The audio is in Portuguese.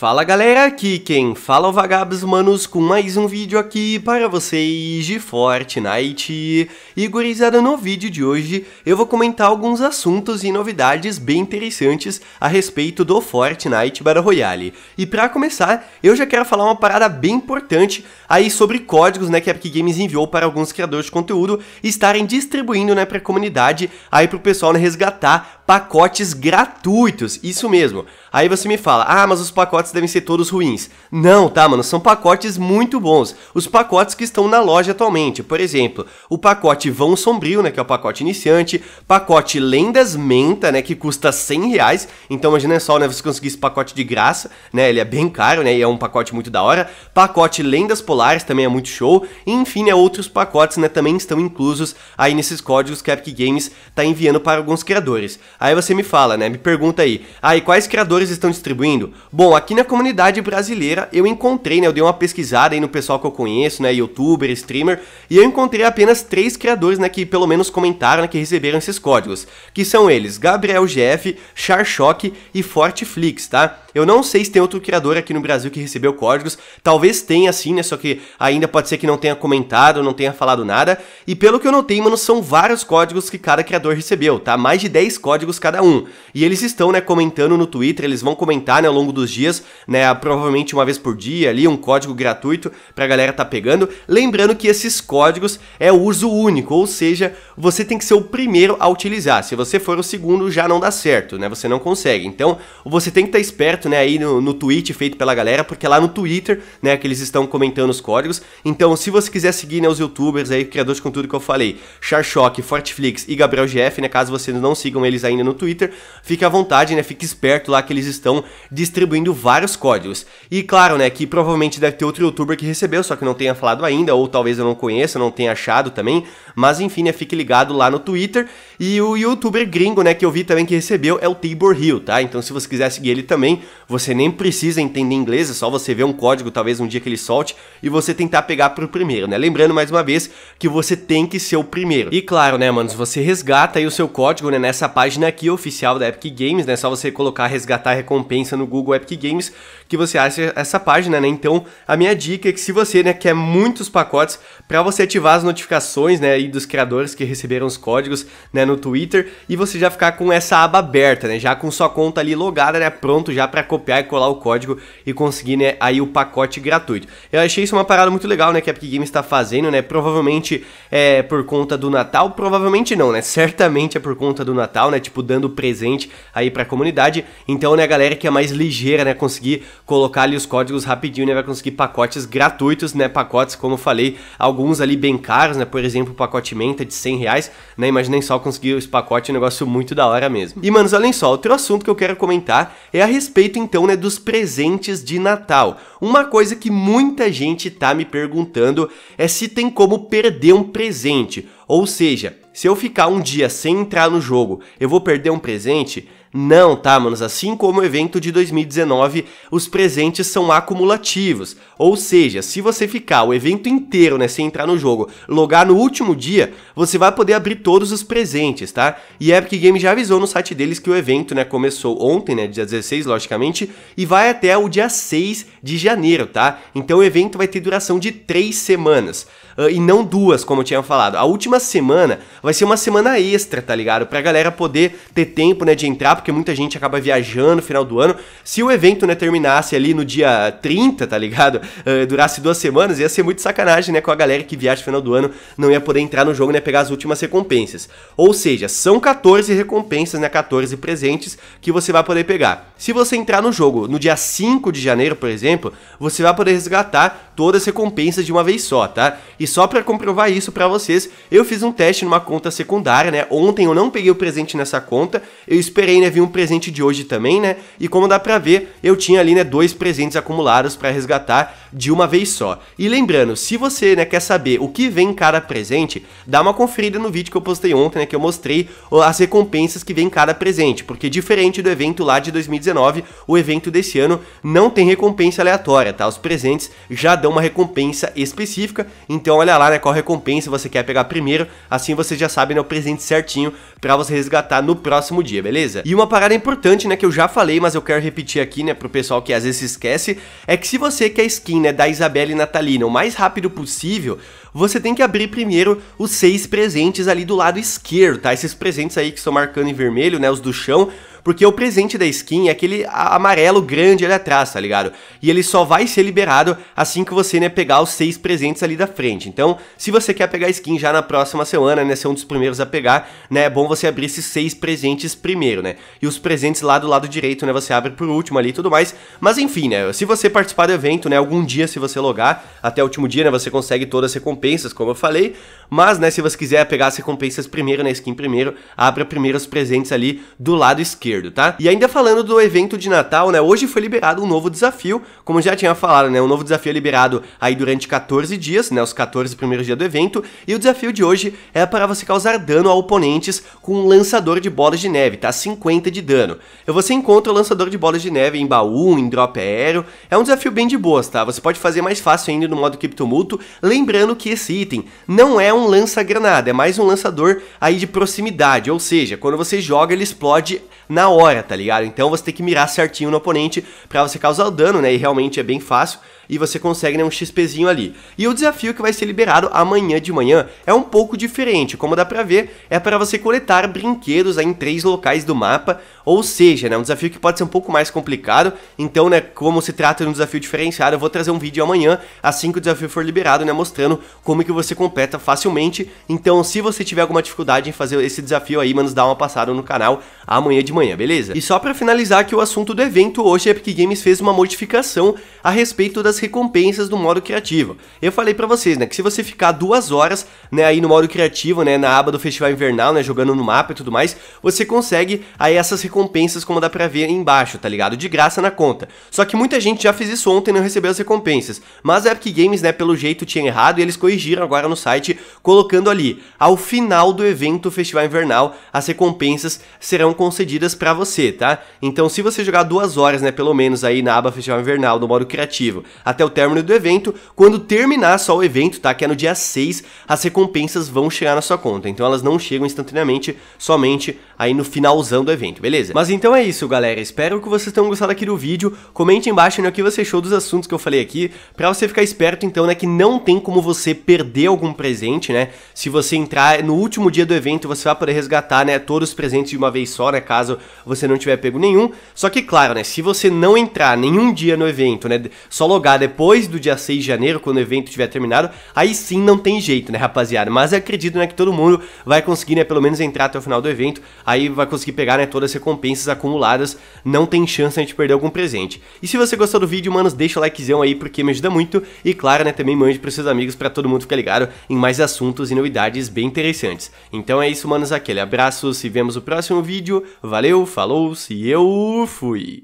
Fala galera, aqui quem fala é o Vagabos Manos com mais um vídeo aqui para vocês de Fortnite. E gurizada, no vídeo de hoje eu vou comentar alguns assuntos e novidades bem interessantes a respeito do Fortnite Battle Royale. E para começar, eu já quero falar uma parada bem importante aí sobre códigos né, que a Epic Games enviou para alguns criadores de conteúdo estarem distribuindo né, para a comunidade aí para o pessoal né, resgatar pacotes gratuitos, isso mesmo. Aí você me fala, ah, mas os pacotes devem ser todos ruins. Não, tá, mano, são pacotes muito bons. Os pacotes que estão na loja atualmente, por exemplo, o pacote Vão Sombrio, né, que é o pacote iniciante, pacote Lendas Menta, né, que custa 100 reais. Então imagina só, né, você conseguir esse pacote de graça, né, ele é bem caro, né, e é um pacote muito da hora. Pacote Lendas Polares também é muito show. E, enfim, né, outros pacotes, né, também estão inclusos aí nesses códigos que a Epic Games tá enviando para alguns criadores. Aí você me fala, né, me pergunta aí, aí ah, quais criadores estão distribuindo? Bom, aqui na comunidade brasileira eu encontrei, né, eu dei uma pesquisada aí no pessoal que eu conheço, né, youtuber, streamer, e eu encontrei apenas três criadores, né, que pelo menos comentaram, né, que receberam esses códigos, que são eles, Gabriel GF, Charshock e Forteflix, tá? Eu não sei se tem outro criador aqui no Brasil que recebeu códigos, talvez tenha sim, né, só que ainda pode ser que não tenha comentado, não tenha falado nada, e pelo que eu notei, mano, são vários códigos que cada criador recebeu, tá? Mais de 10 códigos cada um, e eles estão, né, comentando no Twitter, eles vão comentar né, ao longo dos dias, né, provavelmente uma vez por dia ali, um código gratuito para a galera tá pegando. Lembrando que esses códigos é uso único, ou seja, você tem que ser o primeiro a utilizar. Se você for o segundo, já não dá certo, né? Você não consegue. Então, você tem que estar tá esperto, né, aí no, no tweet feito pela galera, porque lá no Twitter, né, que eles estão comentando os códigos. Então, se você quiser seguir né, os youtubers aí, criadores de conteúdo que eu falei, Charchock, Fortflix e Gabriel GF, né, caso vocês não sigam eles ainda no Twitter, fique à vontade, né? Fique esperto lá que eles eles estão distribuindo vários códigos. E claro, né, que provavelmente deve ter outro youtuber que recebeu, só que não tenha falado ainda, ou talvez eu não conheça, não tenha achado também, mas enfim, né, fique ligado lá no Twitter. E o youtuber gringo, né, que eu vi também que recebeu é o Tabor Hill, tá? Então se você quiser seguir ele também, você nem precisa entender inglês, é só você ver um código, talvez um dia que ele solte, e você tentar pegar pro primeiro, né? Lembrando mais uma vez que você tem que ser o primeiro. E claro, né, manos, você resgata aí o seu código, né, nessa página aqui oficial da Epic Games, né? Só você colocar resgatar a recompensa no Google Epic Games que você acha essa página, né? Então, a minha dica é que se você, né, quer muitos pacotes para você ativar as notificações, né, aí dos criadores que receberam os códigos, né, no Twitter e você já ficar com essa aba aberta, né, já com sua conta ali logada, né, pronto já para copiar e colar o código e conseguir, né, aí o pacote gratuito. Eu achei isso uma parada muito legal, né, que a Epic Games está fazendo, né? Provavelmente é por conta do Natal, provavelmente não, né? Certamente é por conta do Natal, né? Tipo dando presente aí para a comunidade. Então, né, né, galera que é mais ligeira, né, conseguir colocar ali os códigos rapidinho, né, vai conseguir pacotes gratuitos, né, pacotes, como eu falei, alguns ali bem caros, né, por exemplo, o pacote menta de 100 reais, né, imaginem só conseguir esse pacote, é um negócio muito da hora mesmo. E, manos, além só, outro assunto que eu quero comentar é a respeito, então, né, dos presentes de Natal. Uma coisa que muita gente tá me perguntando é se tem como perder um presente, ou seja, se eu ficar um dia sem entrar no jogo, eu vou perder um presente? Não, tá, manos? Assim como o evento de 2019, os presentes são acumulativos. Ou seja, se você ficar o evento inteiro, né, sem entrar no jogo, logar no último dia, você vai poder abrir todos os presentes, tá? E a Epic Games já avisou no site deles que o evento, né, começou ontem, né, dia 16, logicamente, e vai até o dia 6 de janeiro, tá? Então o evento vai ter duração de 3 semanas uh, e não duas, como eu tinha falado. A última semana vai ser uma semana extra, tá ligado? Pra galera poder ter tempo, né, de entrar, porque muita gente acaba viajando no final do ano. Se o evento, né, terminasse ali no dia 30, tá ligado? Uh, durasse duas semanas, ia ser muito sacanagem, né, com a galera que viaja no final do ano, não ia poder entrar no jogo, né, pegar as últimas recompensas. Ou seja, são 14 recompensas, né, 14 presentes que você vai poder pegar. Se você entrar no jogo no dia 5 de janeiro, por exemplo, você vai poder resgatar todas as recompensas de uma vez só, tá? E só para comprovar isso para vocês, eu fiz um teste numa conta secundária, né? Ontem eu não peguei o presente nessa conta, eu esperei, né, vir um presente de hoje também, né? E como dá para ver, eu tinha ali, né, dois presentes acumulados para resgatar de uma vez só. E lembrando, se você né, quer saber o que vem em cada presente, dá uma conferida no vídeo que eu postei ontem, né, que eu mostrei as recompensas que vem em cada presente, porque diferente do evento lá de 2019, o evento desse ano não tem recompensa aleatória, tá? Os presentes já dão uma recompensa específica, então olha lá né, qual recompensa você quer pegar primeiro, assim você já sabe né, o presente certinho para você resgatar no próximo dia, beleza? E uma parada importante né, que eu já falei, mas eu quero repetir aqui né, pro pessoal que às vezes se esquece, é que se você quer skin né, da Isabela e Natalina o mais rápido possível, você tem que abrir primeiro os seis presentes ali do lado esquerdo, tá? Esses presentes aí que estão marcando em vermelho, né, os do chão, porque o presente da skin é aquele amarelo grande ali atrás, tá ligado? E ele só vai ser liberado assim que você, né, pegar os seis presentes ali da frente. Então, se você quer pegar skin já na próxima semana, né, ser um dos primeiros a pegar, né, é bom você abrir esses seis presentes primeiro, né? E os presentes lá do lado direito, né, você abre por último ali e tudo mais. Mas enfim, né, se você participar do evento, né, algum dia se você logar, até o último dia, né, você consegue todas as recompensas, como eu falei. Mas, né, se você quiser pegar as recompensas primeiro, né, skin primeiro, abra primeiro os presentes ali do lado esquerdo esquerdo, tá? E ainda falando do evento de Natal, né? Hoje foi liberado um novo desafio, como já tinha falado, né? Um novo desafio é liberado aí durante 14 dias, né? Os 14 primeiros dias do evento. E o desafio de hoje é para você causar dano a oponentes com um lançador de bolas de neve, tá? 50 de dano. Você encontra o lançador de bolas de neve em baú, em drop aéreo. É um desafio bem de boas, tá? Você pode fazer mais fácil ainda no modo criptomulto, lembrando que esse item não é um lança-granada, é mais um lançador aí de proximidade, ou seja, quando você joga ele explode na na hora, tá ligado? Então você tem que mirar certinho no oponente para você causar o dano, né? E realmente é bem fácil e você consegue né, um XPzinho ali. E o desafio que vai ser liberado amanhã de manhã é um pouco diferente, como dá pra ver, é para você coletar brinquedos em três locais do mapa, ou seja, né, um desafio que pode ser um pouco mais complicado, então, né, como se trata de um desafio diferenciado, eu vou trazer um vídeo amanhã, assim que o desafio for liberado, né, mostrando como que você completa facilmente, então se você tiver alguma dificuldade em fazer esse desafio aí, mano, dá uma passada no canal amanhã de manhã beleza? E só para finalizar aqui o assunto do evento, hoje a Epic Games fez uma modificação a respeito das recompensas do modo criativo. Eu falei para vocês, né, que se você ficar duas horas, né, aí no modo criativo, né, na aba do Festival Invernal, né, jogando no mapa e tudo mais, você consegue aí essas recompensas como dá pra ver embaixo, tá ligado? De graça na conta. Só que muita gente já fez isso ontem e não recebeu as recompensas, mas a Epic Games, né, pelo jeito tinha errado e eles corrigiram agora no site, colocando ali, ao final do evento Festival Invernal, as recompensas serão concedidas para você, tá? Então, se você jogar duas horas, né, pelo menos aí na aba Festival Invernal, do modo criativo, até o término do evento, quando terminar só o evento, tá? Que é no dia 6, as recompensas vão chegar na sua conta. Então, elas não chegam instantaneamente, somente aí no finalzão do evento, beleza? Mas então é isso, galera. Espero que vocês tenham gostado aqui do vídeo. Comente embaixo né, o que você achou dos assuntos que eu falei aqui, pra você ficar esperto, então, né, que não tem como você perder algum presente, né? Se você entrar no último dia do evento, você vai poder resgatar, né, todos os presentes de uma vez só, né, caso você não tiver pego nenhum. Só que, claro, né, se você não entrar nenhum dia no evento, né, só logar depois do dia 6 de janeiro, quando o evento tiver terminado, aí sim não tem jeito, né, rapaziada? Mas acredito, né, que todo mundo vai conseguir, né, pelo menos entrar até o final do evento, aí vai conseguir pegar né, todas as recompensas acumuladas, não tem chance né, de perder algum presente. E se você gostou do vídeo, manos, deixa o likezão aí porque me ajuda muito e claro, né, também mande para seus amigos para todo mundo ficar ligado em mais assuntos e novidades bem interessantes. Então é isso, manos, aquele abraço, se vemos no próximo vídeo, valeu, falou, se eu fui!